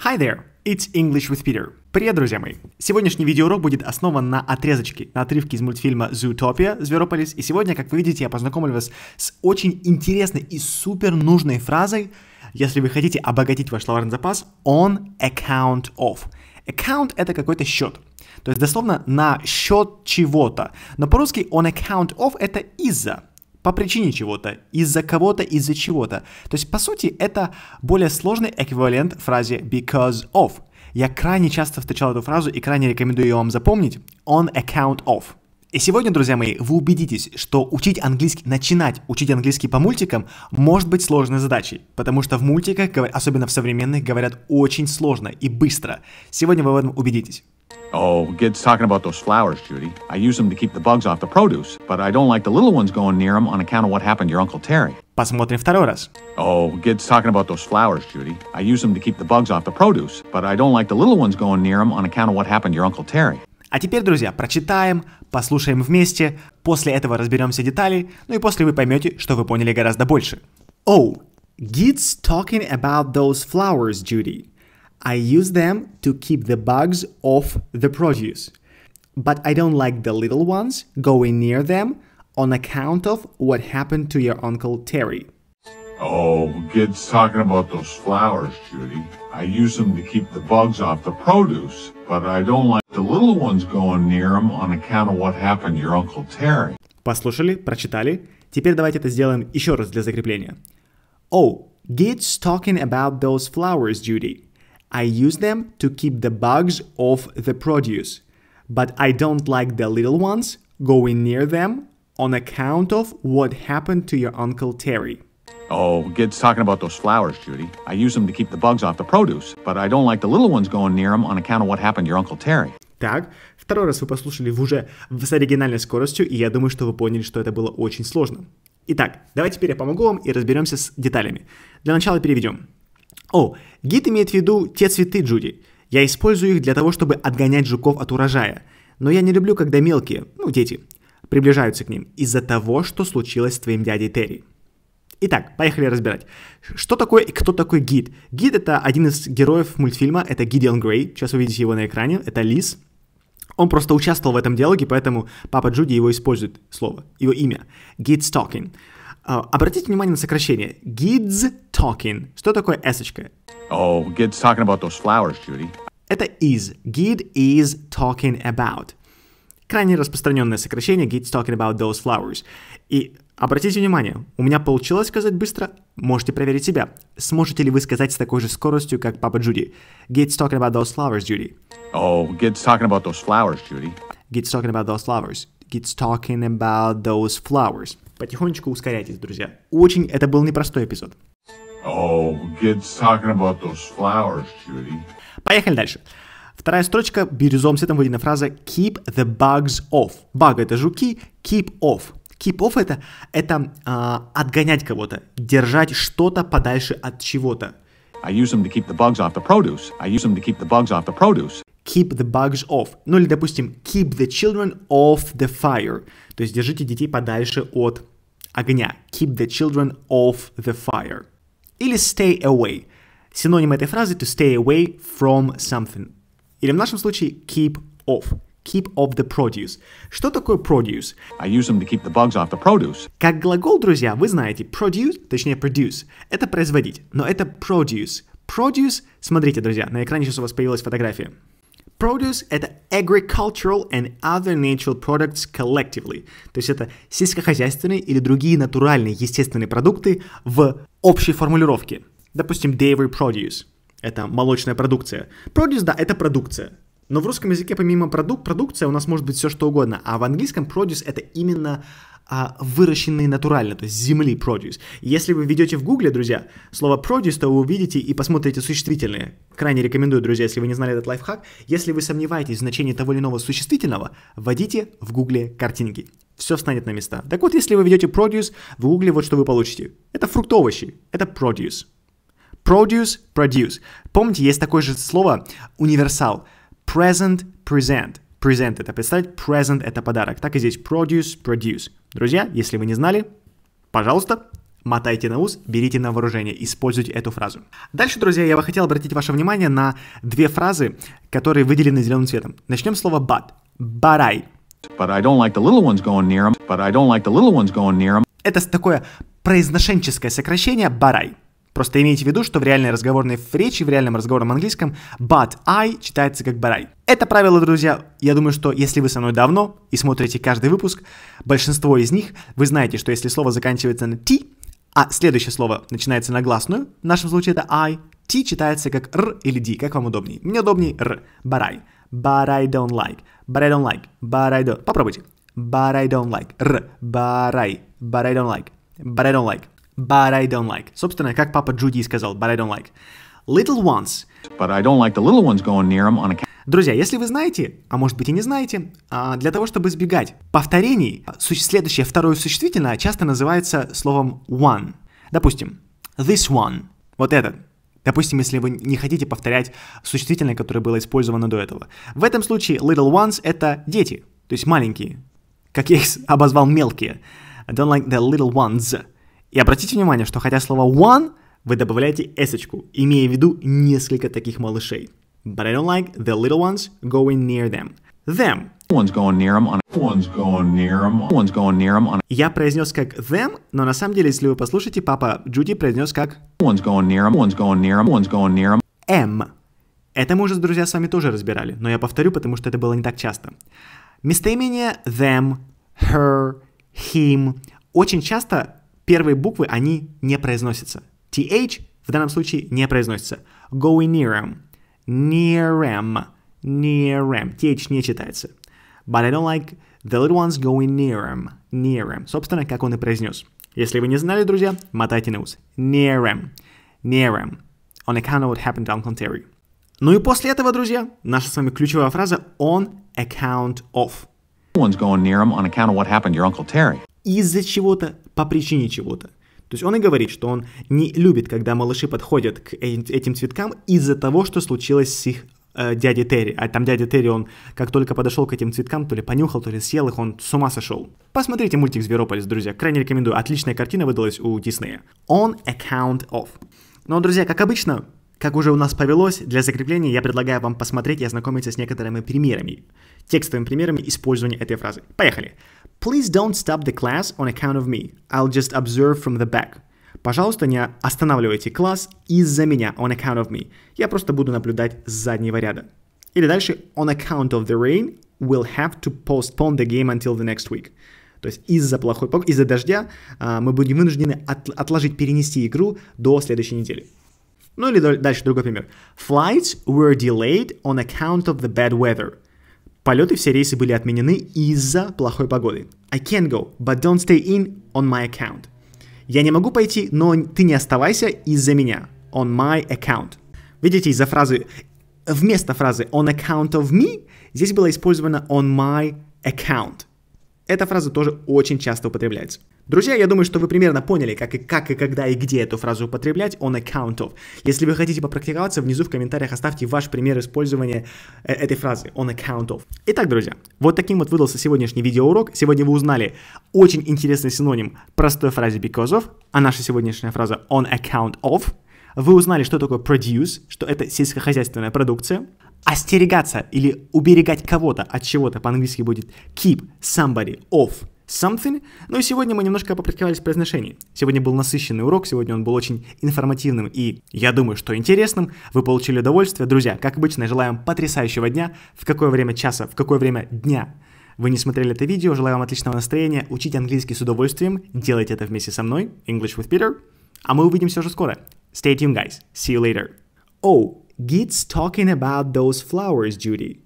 Hi there, it's English with Peter. Привет, друзья мои! Сегодняшний видеоурок будет основан на отрезочке, на отрывке из мультфильма «Zootopia» «Зверополис», и сегодня, как вы видите, я познакомлю вас с очень интересной и супер нужной фразой, если вы хотите обогатить ваш словарный запас, on account of. Account — это какой-то счет. То есть, дословно, на счет чего-то. Но по-русски on account of — это из-за по причине чего-то, из-за кого-то, из-за чего-то. То есть, по сути, это более сложный эквивалент фразе because of. Я крайне часто встречал эту фразу и крайне рекомендую ее вам запомнить. On account of. И сегодня, друзья мои, вы убедитесь, что учить английский, начинать учить английский по мультикам может быть сложной задачей, потому что в мультиках, особенно в современных, говорят очень сложно и быстро. Сегодня вы в этом убедитесь. Oh, Gid's talking about those flowers, Judy. I use them to keep the bugs off the produce, but I don't like the little ones going near them on account of what happened to your Uncle Terry. Посмотрим второй раз. Oh, Gid's talking about those flowers, Judy. I use them to keep the bugs off the produce, but I don't like the little ones going near them on account of what happened to your Uncle Terry. А теперь, друзья, прочитаем, послушаем вместе, после этого разберемся детали, ну и после вы поймете, что вы поняли гораздо больше. Oh, Gid's talking about those flowers, Judy. I use them to keep the bugs off the produce. But I don't like the little ones going near them on account of what happened to your Uncle Terry. Oh, Gid's talking about those flowers, Judy. I use them to keep the bugs off the produce, but I don't like The little one's going near him on account of what happened to your Uncle Terry. Послушали, прочитали. Теперь давайте это сделаем еще раз для закрепления. Oh, Git's talking about those flowers, Judy. I use them to keep the bugs off the produce. But I don't like the little ones going near them on account of what happened to your Uncle Terry. Oh, Gid's talking about those flowers, Judy. I use them to keep the bugs off the produce, but I don't like the little ones going near them on account of what happened to your Uncle Terry. Так, второй раз вы послушали в уже с оригинальной скоростью, и я думаю, что вы поняли, что это было очень сложно. Итак, давайте теперь я помогу вам и разберемся с деталями. Для начала переведем. О, гид имеет в виду те цветы, Джуди. Я использую их для того, чтобы отгонять жуков от урожая. Но я не люблю, когда мелкие, ну, дети, приближаются к ним из-за того, что случилось с твоим дядей Терри. Итак, поехали разбирать. Что такое и кто такой гид? Гид это один из героев мультфильма, это Гидеон Грей, сейчас вы видите его на экране, это Лис. Он просто участвовал в этом диалоге, поэтому папа Джуди его использует, слово, его имя. Гид Стокин. А, обратите внимание на сокращение. Gids talking. Что такое s -очка? Oh, Gid's talking about those flowers, Judy. Это is. Gid is talking about. Крайне распространенное сокращение Gid's talking about those flowers. И Обратите внимание, у меня получилось сказать быстро, можете проверить себя. Сможете ли вы сказать с такой же скоростью, как папа Джуди? Gates talking about those flowers, Judy. Oh, Gates talking about those flowers, Judy. Gates talking about those flowers. Gates talking about those flowers. Потихонечку ускоряйтесь, друзья. Очень это был непростой эпизод. Oh, Gates talking about those flowers, Judy. Поехали дальше. Вторая строчка бирюзовым цветом выделена фраза keep the bugs off. Bug это жуки, keep off Keep-off это, это а, отгонять кого-то, держать что-то подальше от чего-то. I use them to keep the bugs off the produce. I use them to keep the bugs off the produce. Keep the bugs off. Ну или, допустим, keep the children off the fire. То есть держите детей подальше от огня. Keep the children off the fire. Или stay away. Синоним этой фразы to stay away from something. Или в нашем случае keep off keep off the produce. Что такое produce? I use them to keep the bugs off the produce. Как глагол, друзья, вы знаете, produce, точнее produce, это производить, но это produce. Produce, смотрите, друзья, на экране сейчас у вас появилась фотография. Produce – это agricultural and other natural products collectively. То есть это сельскохозяйственные или другие натуральные естественные продукты в общей формулировке. Допустим, dairy produce – это молочная продукция. Produce, да, это продукция. Но в русском языке помимо продукт, продукция у нас может быть все что угодно, а в английском produce это именно а, выращенные натурально, то есть земли produce. Если вы ведете в гугле, друзья, слово produce, то вы увидите и посмотрите существительные. Крайне рекомендую, друзья, если вы не знали этот лайфхак, если вы сомневаетесь в значении того или иного существительного, вводите в гугле картинки. Все встанет на места. Так вот, если вы ведете produce, в гугле вот что вы получите. Это фрукт овощи, это produce. Produce, produce. Помните, есть такое же слово универсал – Present, present. Present это представить, present это подарок. Так и здесь produce, produce. Друзья, если вы не знали, пожалуйста, Мотайте на ус, берите на вооружение, используйте эту фразу. Дальше, друзья, я бы хотел обратить ваше внимание на две фразы, которые выделены зеленым цветом. Начнем с слова but. But I. But I don't like the little ones going near them. But I don't like the little ones going near them. Это такое произношенческое сокращение but I. Просто имейте в виду, что в реальной разговорной речи, в реальном разговорном английском but I читается как but I. Это правило, друзья. Я думаю, что если вы со мной давно и смотрите каждый выпуск, большинство из них, вы знаете, что если слово заканчивается на T, а следующее слово начинается на гласную, в нашем случае это I, T читается как R или D, как вам удобнее. Мне удобнее R, but I. But I don't like. But I don't like. But I don't. Попробуйте. But I don't like. R. But I. But I don't like. But I don't like but I don't like. Собственно, как папа Джуди сказал, but I don't like. Little ones. But I don't like the little ones going near them on account. Друзья, если вы знаете, а может быть и не знаете, а, для того, чтобы избегать повторений, а, следующее второе существительное часто называется словом one. Допустим, this one, вот этот. Допустим, если вы не хотите повторять существительное, которое было использовано до этого. В этом случае little ones — это дети, то есть маленькие, как я их обозвал мелкие. I don't like the little ones. И обратите внимание, что хотя слово one вы добавляете s-очку, имея в виду несколько таких малышей. But I don't like the little ones going near them. Them. One's going near them One's going near them. One's going near them Я произнес как them, но на самом деле, если вы послушаете, папа Джуди произнес как One's going near them. One's going near them. One's going near them. M. Это мы уже, друзья, с вами тоже разбирали, но я повторю, потому что это было не так часто. Местоимение them, her, him очень часто первые буквы, они не произносятся. TH в данном случае не произносится. Going near him, him, near near him. TH не читается. But I don't like the little ones going near him, near him. Собственно, как он и произнес. Если вы не знали, друзья, мотайте на ус. Near him, near him. On account of what happened to Uncle Terry. Ну и после этого, друзья, наша с вами ключевая фраза on account of. No one's going near him on account of what happened to your Uncle Terry из-за чего-то, по причине чего-то. То есть он и говорит, что он не любит, когда малыши подходят к этим цветкам из-за того, что случилось с их э, дядей Терри. А там дядя Терри, он как только подошел к этим цветкам, то ли понюхал, то ли съел их, он с ума сошел. Посмотрите мультик «Зверополис», друзья, крайне рекомендую. Отличная картина выдалась у Диснея. On account of. Ну, друзья, как обычно, как уже у нас повелось, для закрепления я предлагаю вам посмотреть и ознакомиться с некоторыми примерами, текстовыми примерами использования этой фразы. Поехали! Please don't stop the class on account of me. I'll just observe from the back. Пожалуйста, не останавливайте класс из-за меня, on account of me. Я просто буду наблюдать с заднего ряда. Или дальше, on account of the rain, we'll have to postpone the game until the next week. То есть из-за плохой погоды, из-за дождя а, мы будем вынуждены от, отложить, перенести игру до следующей недели. Ну или дальше другой пример. Flights were delayed on account of the bad weather. Полеты все рейсы были отменены из-за плохой погоды. I can go, but don't stay in on my account. Я не могу пойти, но ты не оставайся из-за меня. On my account. Видите, из-за фразы... Вместо фразы on account of me здесь было использовано on my account. Эта фраза тоже очень часто употребляется. Друзья, я думаю, что вы примерно поняли, как и, как и когда и где эту фразу употреблять on account of. Если вы хотите попрактиковаться, внизу в комментариях оставьте ваш пример использования э, этой фразы on account of. Итак, друзья, вот таким вот выдался сегодняшний видеоурок. Сегодня вы узнали очень интересный синоним простой фразе because of, а наша сегодняшняя фраза on account of. Вы узнали, что такое produce, что это сельскохозяйственная продукция. Остерегаться или уберегать кого-то от чего-то по-английски будет keep somebody off – something. Ну и сегодня мы немножко попрактиковались в произношении. Сегодня был насыщенный урок, сегодня он был очень информативным и, я думаю, что интересным. Вы получили удовольствие. Друзья, как обычно, желаем потрясающего дня. В какое время часа, в какое время дня вы не смотрели это видео, желаю вам отличного настроения, учите английский с удовольствием, делайте это вместе со мной, English with Peter, а мы увидимся уже скоро. Stay tuned, guys. See you later. Oh, Git's talking about those flowers, Judy.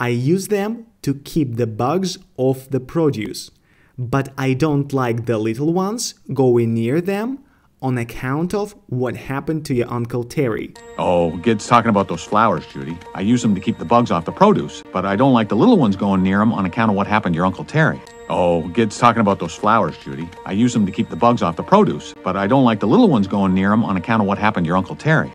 I use them to keep the bugs off the produce. but I don't like the little ones going near them on account of what happened to your Uncle Terry. Oh, Gid's talking about those flowers, Judy. I use them to keep the bugs off the produce, but I don't like the little ones going near them on account of what happened to your Uncle Terry. Oh, Gid's talking about those flowers, Judy. I use them to keep the bugs off the produce, but I don't like the little ones going near them on account of what happened to your Uncle Terry.